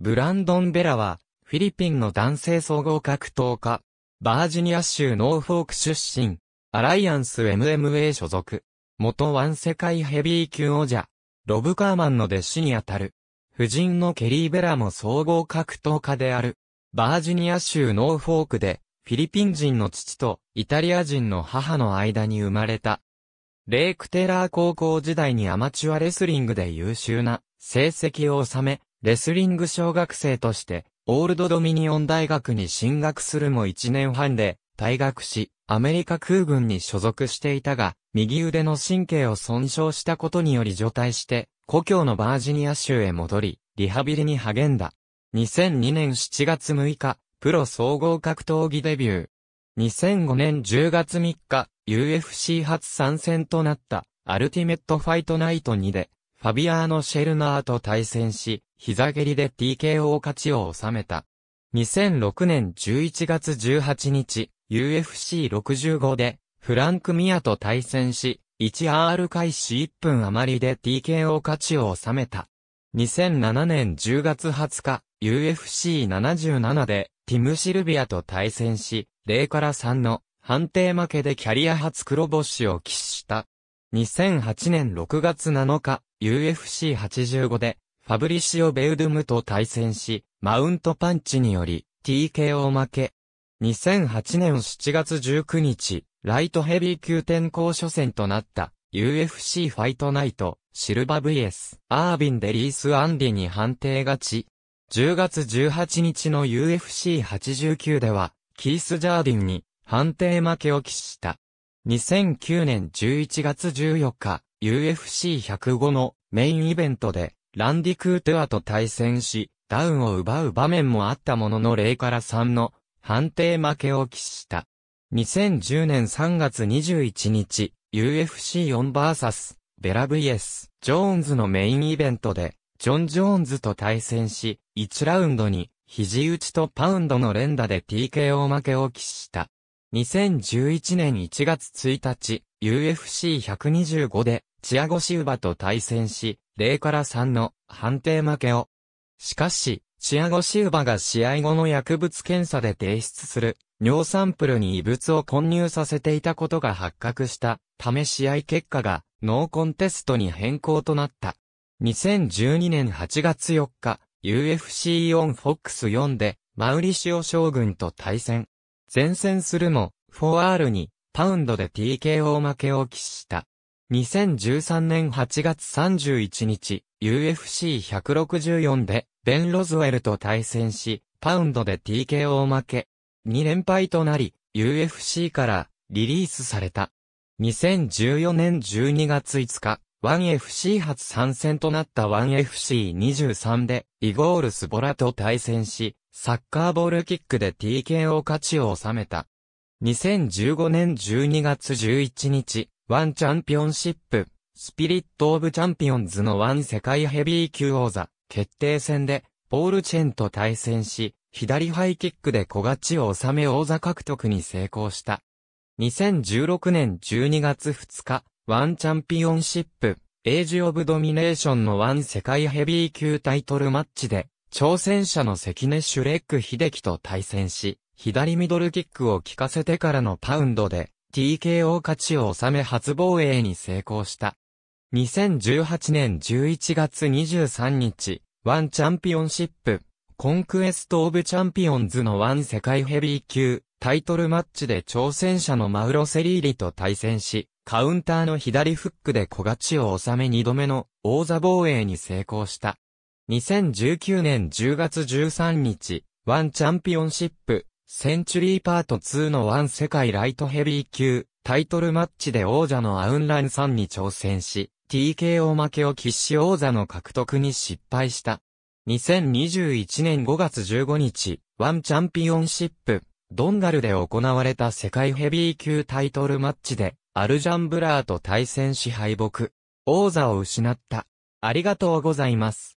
ブランドン・ベラは、フィリピンの男性総合格闘家、バージニア州ノーフォーク出身、アライアンス MMA 所属、元ワン世界ヘビー級王者、ロブ・カーマンの弟子にあたる、夫人のケリー・ベラも総合格闘家である、バージニア州ノーフォークで、フィリピン人の父とイタリア人の母の間に生まれた。レイク・テラー高校時代にアマチュアレスリングで優秀な成績を収め、レスリング小学生として、オールドドミニオン大学に進学するも1年半で、退学し、アメリカ空軍に所属していたが、右腕の神経を損傷したことにより除隊して、故郷のバージニア州へ戻り、リハビリに励んだ。2002年7月6日、プロ総合格闘技デビュー。2005年10月3日、UFC 初参戦となった、アルティメットファイトナイト2で、ファビアーノ・シェルナーと対戦し、膝蹴りで TKO 勝ちを収めた。2006年11月18日、UFC65 で、フランク・ミアと対戦し、1R 開始1分余りで TKO 勝ちを収めた。2007年10月20日、UFC77 で、ティム・シルビアと対戦し、0から3の判定負けでキャリア初黒星を喫した。2008年6月7日、UFC85 で、ファブリシオ・ベウドゥムと対戦し、マウントパンチにより、TKO 負け。2008年7月19日、ライトヘビー級転校初戦となった、UFC ファイトナイト、シルバ VS、アービン・デリース・アンディに判定勝ち。10月18日の UFC89 では、キース・ジャーディンに判定負けを喫した。2009年11月14日、UFC105 のメインイベントで、ランディ・クーテゥアと対戦し、ダウンを奪う場面もあったものの0から3の判定負けを喫した。2010年3月21日、UFC4vs ベラ VS ジョーンズのメインイベントで、ジョン・ジョーンズと対戦し、1ラウンドに肘打ちとパウンドの連打で TKO 負けを喫した。2011年1月1日、UFC125 でチアゴシウバと対戦し、0から3の判定負けを。しかし、チアゴシウバが試合後の薬物検査で提出する尿サンプルに異物を混入させていたことが発覚したため試合結果がノーコンテストに変更となった。2012年8月4日、UFC オンフォックス4でマウリシオ将軍と対戦。前線するも、4R にパウンドで TKO 負けを喫した。2013年8月31日、UFC164 で、ベン・ロズウェルと対戦し、パウンドで TKO 負け。2連敗となり、UFC からリリースされた。2014年12月5日、1FC 初参戦となった 1FC23 で、イゴール・スボラと対戦し、サッカーボールキックで TKO 勝ちを収めた。2015年12月11日、ワンチャンピオンシップ、スピリット・オブ・チャンピオンズのワン世界ヘビー級王座、決定戦で、ポール・チェンと対戦し、左ハイキックで小勝ちを収め王座獲得に成功した。2016年12月2日、ワンチャンピオンシップ、エイジ・オブ・ドミネーションのワン世界ヘビー級タイトルマッチで、挑戦者の関根シュレック秀樹と対戦し、左ミドルキックを効かせてからのパウンドで、TKO 勝ちを収め初防衛に成功した。2018年11月23日、ワンチャンピオンシップ、コンクエスト・オブ・チャンピオンズのワン世界ヘビー級、タイトルマッチで挑戦者のマウロ・セリーリと対戦し、カウンターの左フックで小勝ちを収め2度目の王座防衛に成功した。2019年10月13日、ワンチャンピオンシップ、センチュリーパート2の1世界ライトヘビー級、タイトルマッチで王者のアウンランさんに挑戦し、TKO 負けを喫し王座の獲得に失敗した。2021年5月15日、ワンチャンピオンシップ、ドンガルで行われた世界ヘビー級タイトルマッチで、アルジャンブラーと対戦し敗北。王座を失った。ありがとうございます。